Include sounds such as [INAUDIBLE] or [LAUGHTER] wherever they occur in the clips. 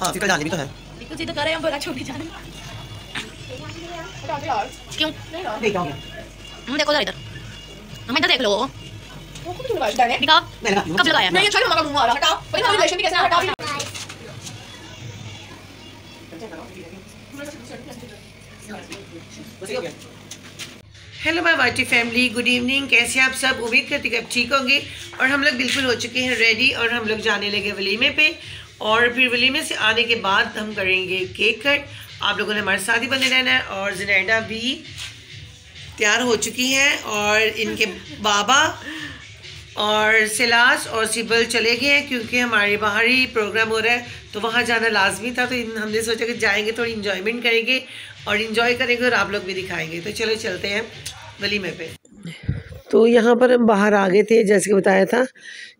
हां फिर जाने भी तो है बिल्कुल सीधा तो कर रहे हैं हम बगा छोड़ के जाने क्यों नहीं रहा हम्म, देखो इधर हम इधर देख लो वो खुद क्यों लगाया है दिखाओ मैंने कब लगाया नहीं चलो हमारा मुंह आ रहा हटा भाई हमारी रिलेशन भी कैसे हटा बस हेलो माई वाटी फैमिली गुड इवनिंग कैसे आप सब उम्मीद करती कि आप ठीक होंगे और हम लोग बिल्कुल हो चुके हैं रेडी और हम लोग जाने लगे वलीमे पे और फिर वलीमे से आने के बाद हम करेंगे केक कट आप लोगों ने हमारे साथ ही बने रहना है और जनेडा भी तैयार हो चुकी हैं और इनके [LAUGHS] बाबा और सिलास और सिबल चले गए हैं क्योंकि हमारे बाहर ही प्रोग्राम हो रहा है तो वहाँ जाना लाजमी था तो इन हमने सोचा कि जाएंगे थोड़ी इन्जॉयमेंट करेंगे और इन्जॉय करेंगे और आप लोग भी दिखाएंगे तो चलो चलते हैं वलीमे पे तो यहाँ पर हम बाहर आ गए थे जैसे कि बताया था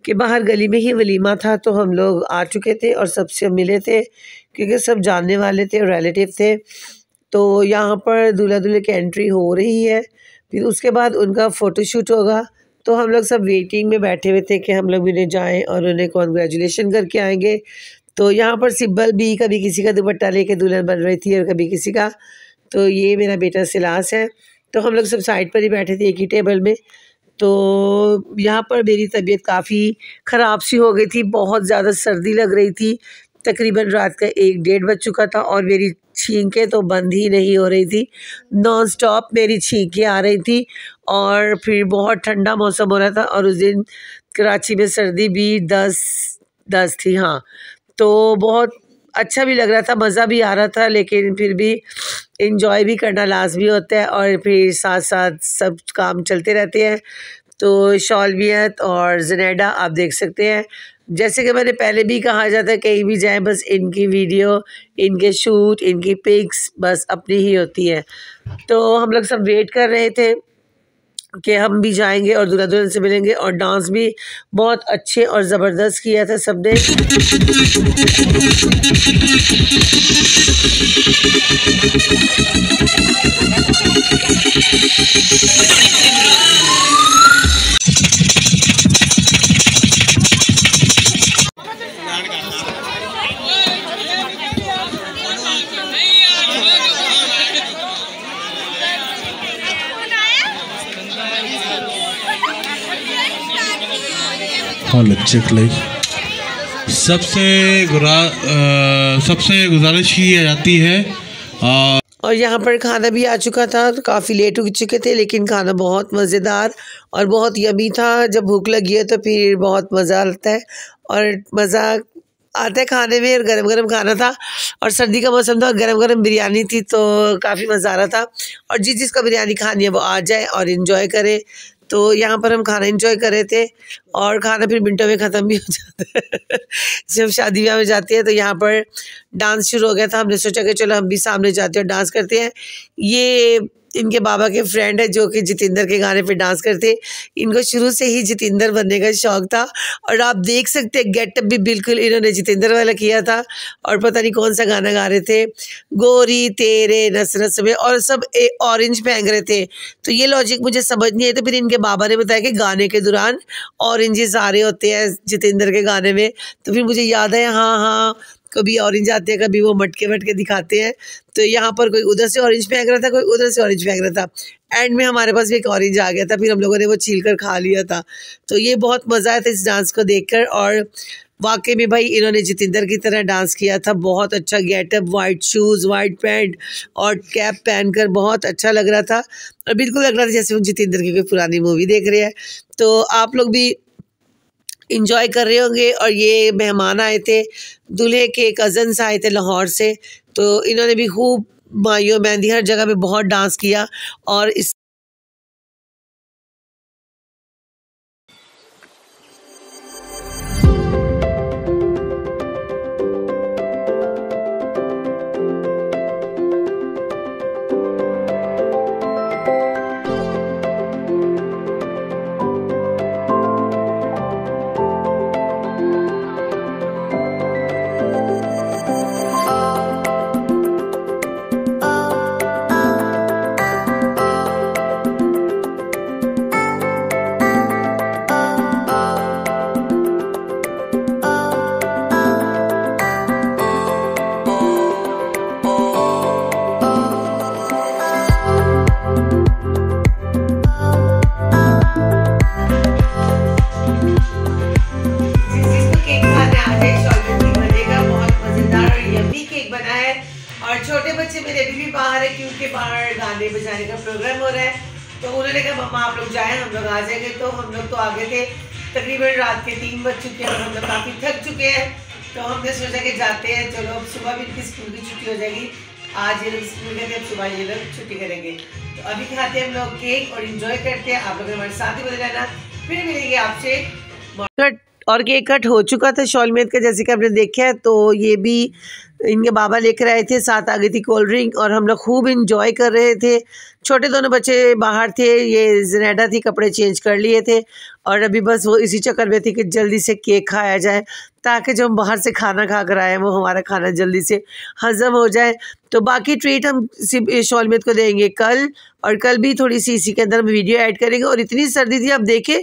कि बाहर गली में ही वलीमा था तो हम लोग आ चुके थे और सबसे मिले थे क्योंकि सब जानने वाले थे रिलेटिव थे तो यहाँ पर दूल्हा दुल्हे की एंट्री हो रही है फिर उसके बाद उनका फ़ोटोशूट होगा तो हम लोग सब वेटिंग में बैठे हुए थे कि हम लोग उन्हें जाएँ और उन्हें कॉन्ग्रेचुलेशन करके आएँगे तो यहाँ पर सिब्बल भी कभी किसी का दुपट्टा लेके दुल्हन बन रही थी और कभी किसी का तो ये मेरा बेटा सिलास है तो हम लोग सब साइड पर ही बैठे थे एक ही टेबल में तो यहाँ पर मेरी तबीयत काफ़ी ख़राब सी हो गई थी बहुत ज़्यादा सर्दी लग रही थी तकरीबन रात का एक डेढ़ बज चुका था और मेरी छींकें तो बंद ही नहीं हो रही थी नॉन स्टॉप मेरी छींकें आ रही थी और फिर बहुत ठंडा मौसम हो रहा था और उस दिन कराची में सर्दी भी दस दस थी हाँ तो बहुत अच्छा भी लग रहा था मज़ा भी आ रहा था लेकिन फिर भी इन्जॉय भी करना लाजमी होता है और फिर साथ साथ सब काम चलते रहते हैं तो शॉलवियत और जनेडा आप देख सकते हैं जैसे कि मैंने पहले भी कहा जाता है कहीं भी जाएं बस इनकी वीडियो इनके शूट इनकी पिक्स बस अपनी ही होती है तो हम लोग सब वेट कर रहे थे कि हम भी जाएंगे और दुल्हा दुल्हन से मिलेंगे और डांस भी बहुत अच्छे और ज़बरदस्त किया था सबने Thank हाल लज्जक लई सबसे गुरा आ, सबसे गुजारिश की जाती है आ, और यहाँ पर खाना भी आ चुका था तो काफ़ी लेट हो चुके थे लेकिन खाना बहुत मज़ेदार और बहुत यमी था जब भूख लगी है तो फिर बहुत मज़ा आता है और मज़ा आता है खाने में और गरम गरम खाना था और सर्दी का मौसम था और गरम गरम बिरयानी थी तो काफ़ी मज़ा आ रहा था और जिस जिसका बिरयानी खानी है वो आ जाए और इन्जॉय करें तो यहाँ पर हम खाना इंजॉय कर रहे थे और खाना फिर मिनटों में ख़त्म भी हो जाता है [LAUGHS] जब शादी ब्याह में जाती है तो यहाँ पर डांस शुरू हो गया था हमने सोचा कि चलो हम भी सामने जाते हैं और डांस करते हैं ये इनके बाबा के फ्रेंड है जो कि जितेंद्र के गाने पे डांस करते इनको शुरू से ही जितेंद्र बनने का शौक था और आप देख सकते गेटअप भी बिल्कुल इन्होंने जितेंद्र वाला किया था और पता नहीं कौन सा गाना गा रहे थे गोरी तेरे नस नस में और सब ऑरेंज पहंग रहे थे तो ये लॉजिक मुझे समझ नहीं आई तो फिर इनके बाबा ने बताया कि गाने के दौरान ऑरेंजेस आ रहे होते हैं जितेंद्र के गाने में तो फिर मुझे याद है हाँ हाँ कभी ऑरेंज आते हैं कभी वो मटके मटके दिखाते हैं तो यहाँ पर कोई उधर से ऑरेंज फेंक रहा था कोई उधर से ऑरेंज फेंक रहा था एंड में हमारे पास भी एक ऑरेंज आ गया था फिर हम लोगों ने वो छील कर खा लिया था तो ये बहुत मज़ा आया था इस डांस को देख कर और वाकई में भाई इन्होंने जितेंद्र की तरह डांस किया था बहुत अच्छा getup white shoes white pant और कैप पहनकर बहुत अच्छा लग रहा था और बिल्कुल लग रहा था जैसे हम जितेंद्र की कोई पुरानी मूवी देख रहे हैं तो आप लोग भी इंजॉय कर रहे होंगे और ये मेहमान आए थे दूल्हे के कज़न्स आए थे लाहौर से तो इन्होंने भी खूब माइयों मेहंदी हर जगह पे बहुत डांस किया और इस आप लोग जाए हम लोग आ जाएंगे तो हम लोग तो आ गए थे तकरीबन रात के तीन बज चुके हैं हम लोग काफ़ी थक चुके हैं तो हमने सोचा कि जाते हैं चलो अब सुबह भी इनकी स्कूल की छुट्टी हो जाएगी आज ये लोग स्कूल गए थे सुबह ये लोग छुट्टी करेंगे तो अभी खाते हैं हम लोग केक और इन्जॉय करते हैं आप लोग हमारे साथ ही बदल जाना फिर मिलेंगे आपसे और केक कट हो चुका था शॉलमेद का जैसे कि आपने देखा है तो ये भी इनके बाबा लेकर आए थे साथ आ गई थी कोल्ड ड्रिंक और हम लोग खूब इन्जॉय कर रहे थे छोटे दोनों बच्चे बाहर थे ये जनेडा थी कपड़े चेंज कर लिए थे और अभी बस वो इसी चक्कर में थी कि जल्दी से केक खाया जाए ताकि जो हम बाहर से खाना खा कर आए वो हमारा खाना जल्दी से हज़म हो जाए तो बाकी ट्रीट हम शॉलमेद को देंगे कल और कल भी थोड़ी सी इसी के अंदर हम वीडियो ऐड करेंगे और इतनी सर्दी थी आप देखें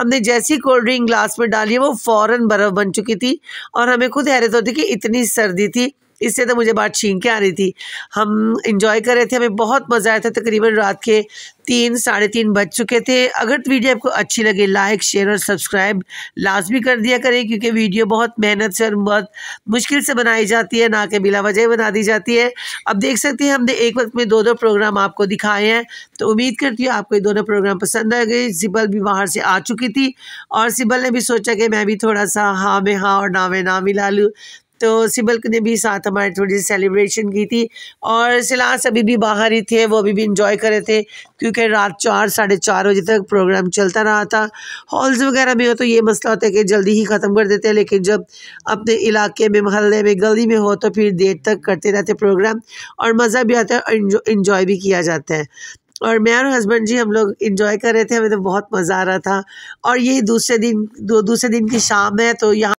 हमने जैसी कोल्ड ड्रिंक ग्लास में डाली वो फ़ौर बर्फ़ बन चुकी थी और हमें खुद हैरत होती कि इतनी सर्दी थी इससे तो मुझे बात छीन के आ रही थी हम इंजॉय कर रहे थे हमें बहुत मज़ा आया था तकरीबन रात के तीन साढ़े तीन बज चुके थे अगर वीडियो आपको अच्छी लगे लाइक शेयर और सब्सक्राइब लाजमी कर दिया करें क्योंकि वीडियो बहुत मेहनत से और बहुत मुश्किल से बनाई जाती है ना के बिला वजह बना दी जाती है अब देख सकते हैं हमने एक वक्त में दो दो प्रोग्राम आपको दिखाए हैं तो उम्मीद करती हूँ आपको ये दोनों प्रोग्राम पसंद आ गए सिबल भी बाहर से आ चुकी थी और सिबल ने भी सोचा कि मैं भी थोड़ा सा हाँ में हाँ और ना में ना मिला लूँ तो सिबल्क ने भी साथ हमारे थोड़ी सी सेलिब्रेशन की थी और सिलास अभी भी बाहर ही थे वो अभी भी इंजॉय कर रहे थे क्योंकि रात चार साढ़े चार बजे तक प्रोग्राम चलता रहा था हॉल्स वगैरह में हो तो ये मसला होता है कि जल्दी ही ख़त्म कर देते हैं लेकिन जब अपने इलाके में महल्ले में गली में हो तो फिर देर तक करते रहते प्रोग्राम और मज़ा भी आता है और इन्जॉय भी किया जाता है और मैं और हस्बैंड जी हम लोग इन्जॉय कर रहे थे हमें तो बहुत मज़ा आ रहा था और ये दूसरे दिन दो दूसरे दिन की शाम है तो यहाँ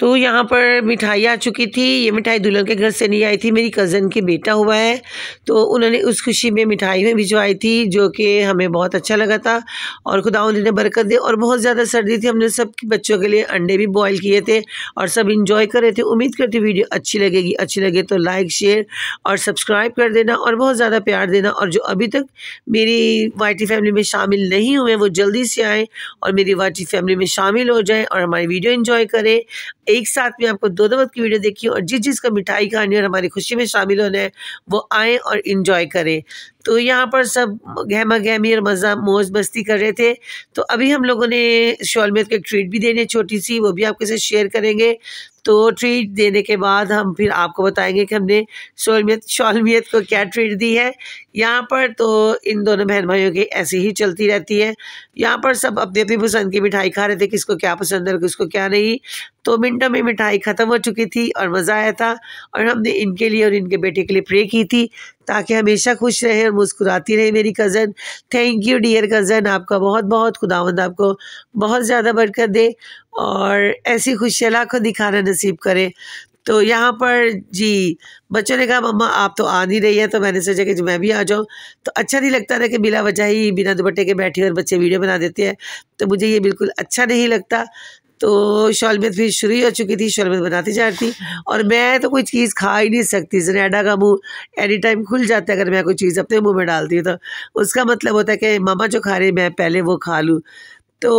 तो यहाँ पर मिठाई आ चुकी थी ये मिठाई दुल्हन के घर से नहीं आई थी मेरी कज़न के बेटा हुआ है तो उन्होंने उस खुशी में मिठाई में भिजवाई थी जो कि हमें बहुत अच्छा लगा था और खुदा उन्होंने बरकत दी और बहुत ज़्यादा सर्दी थी हमने सब बच्चों के लिए अंडे भी बॉयल किए थे और सब इंजॉय कर रहे थे उम्मीद करती वीडियो अच्छी लगेगी अच्छी लगे तो लाइक शेयर और सब्सक्राइब कर देना और बहुत ज़्यादा प्यार देना और जो अभी तक मेरी वाइटी फैमिली में शामिल नहीं हुए वो जल्दी से आएँ और मेरी वाइटी फैमिली में शामिल हो जाएँ और हमारी वीडियो इन्जॉय करें एक साथ में आपको दो दो की वीडियो देखी और जिस जिसका मिठाई खानी और हमारी खुशी में शामिल होना है वो आएँ और इन्जॉय करें तो यहाँ पर सब गहमा गहमी और मज़ा मौज मस्ती कर रहे थे तो अभी हम लोगों ने शॉलमेद को तो एक ट्रीट भी देनी है छोटी सी वो भी आपके साथ शेयर करेंगे तो ट्रीट देने के बाद हम फिर आपको बताएंगे कि हमने शोलमियत शोलमियत को क्या ट्रीट दी है यहाँ पर तो इन दोनों बहन भाइयों की ऐसी ही चलती रहती है यहाँ पर सब अपनी अपनी पसंद की मिठाई खा रहे थे किसको क्या पसंद है किसको क्या नहीं तो मिनटों में मिठाई ख़त्म हो चुकी थी और मज़ा आया था और हमने इनके लिए और इनके बेटे के लिए प्रे की थी ताकि हमेशा खुश रहे और मुस्कुराती रहे मेरी cousin thank you dear cousin आपका बहुत-बहुत खुदाوند આપકો બહોત જ્યાદા બરકર દે ઓર એસી ખુશહલા કો દિખાના નસીબ કરે તો યહા પર જી બચે રેગા મમ્મા આપ તો આનહી રહી હે તો મેને સજે કે મે ભી આ જાઉ તો અચ્છા નહીં લગતા દે કે બિલા વચાઈ બિના દુપટ્ટે કે બેઠી હર બચ્ચે વિડિયો બના દેતે હે તો મુજે યે બિલકુલ અચ્છા નહીં લગતા तो शलबत फिर शुरू ही हो चुकी थी शलबत बनाती जा रही थी और मैं तो कोई चीज़ खा ही नहीं सकती जनेडा का मुँह एनी टाइम खुल जाता है अगर मैं कोई चीज़ अपने मुँह में डालती हूँ तो उसका मतलब होता है कि मामा जो खा रहे मैं पहले वो खा लूँ तो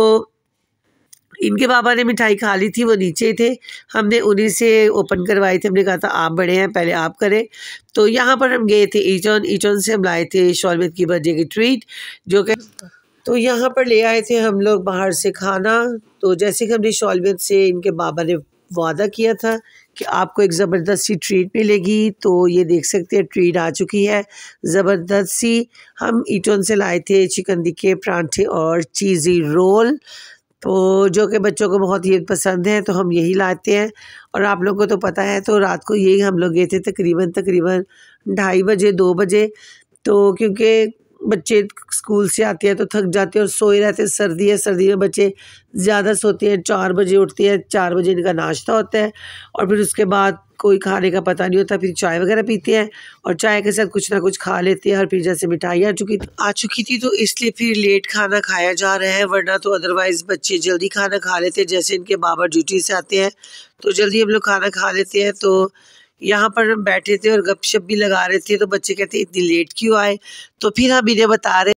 इनके पापा ने मिठाई खा ली थी वो नीचे थे हमने उन्हीं से ओपन करवाई थी हमने कहा था आप बड़े हैं पहले आप करें तो यहाँ पर हम गए थे ईचौन ईचौन से हम लाए थे शौलबत की बर्थडे की ट्रीट जो कि तो यहाँ पर ले आए थे हम लोग बाहर से खाना तो जैसे कि हमने शौलवियत से इनके बाबा ने वादा किया था कि आपको एक ज़बरदस्ती ट्रीट मिलेगी तो ये देख सकते हैं ट्रीट आ चुकी है ज़बरदस्त सी हम ईटोन से लाए थे चिकन दिखे परांठे और चीज़ी रोल तो जो कि बच्चों को बहुत ही पसंद है तो हम यही लाते हैं और आप लोगों को तो पता है तो रात को यही हम लोग गए थे तकरीबन तकरीबन ढाई बजे दो बजे तो क्योंकि बच्चे स्कूल से आते हैं तो थक जाते हैं और सोए रहते हैं सर्दी है सर्दी में बच्चे ज़्यादा सोते हैं चार बजे उठते हैं चार बजे इनका नाश्ता होता है और फिर उसके बाद कोई खाने का पता नहीं होता फिर चाय वगैरह पीते हैं और चाय के साथ कुछ ना कुछ खा लेते हैं और फिर जैसे मिठाई आ चुकी आ चुकी थी तो इसलिए फिर लेट खाना खाया जा रहा है वरना तो अदरवाइज़ बच्चे जल्दी खाना खा लेते हैं जैसे इनके बाबा ड्यूटी से आते हैं तो जल्दी हम लोग खाना खा लेते हैं तो यहाँ पर हम बैठे थे और गपशप भी लगा रहे थे तो बच्चे कहते इतनी लेट क्यों आए तो फिर हम इन्हें बता रहे